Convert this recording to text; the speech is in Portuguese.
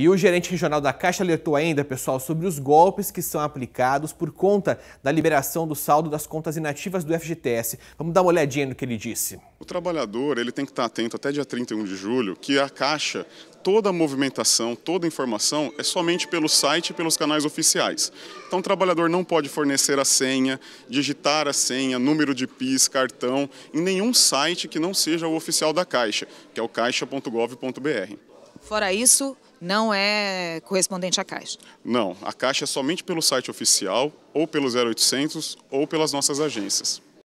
E o gerente regional da Caixa alertou ainda, pessoal, sobre os golpes que são aplicados por conta da liberação do saldo das contas inativas do FGTS. Vamos dar uma olhadinha no que ele disse. O trabalhador ele tem que estar atento até dia 31 de julho que a Caixa toda a movimentação, toda a informação é somente pelo site e pelos canais oficiais. Então o trabalhador não pode fornecer a senha, digitar a senha, número de PIS, cartão, em nenhum site que não seja o oficial da Caixa, que é o caixa.gov.br. Fora isso, não é correspondente à Caixa? Não, a Caixa é somente pelo site oficial, ou pelo 0800, ou pelas nossas agências.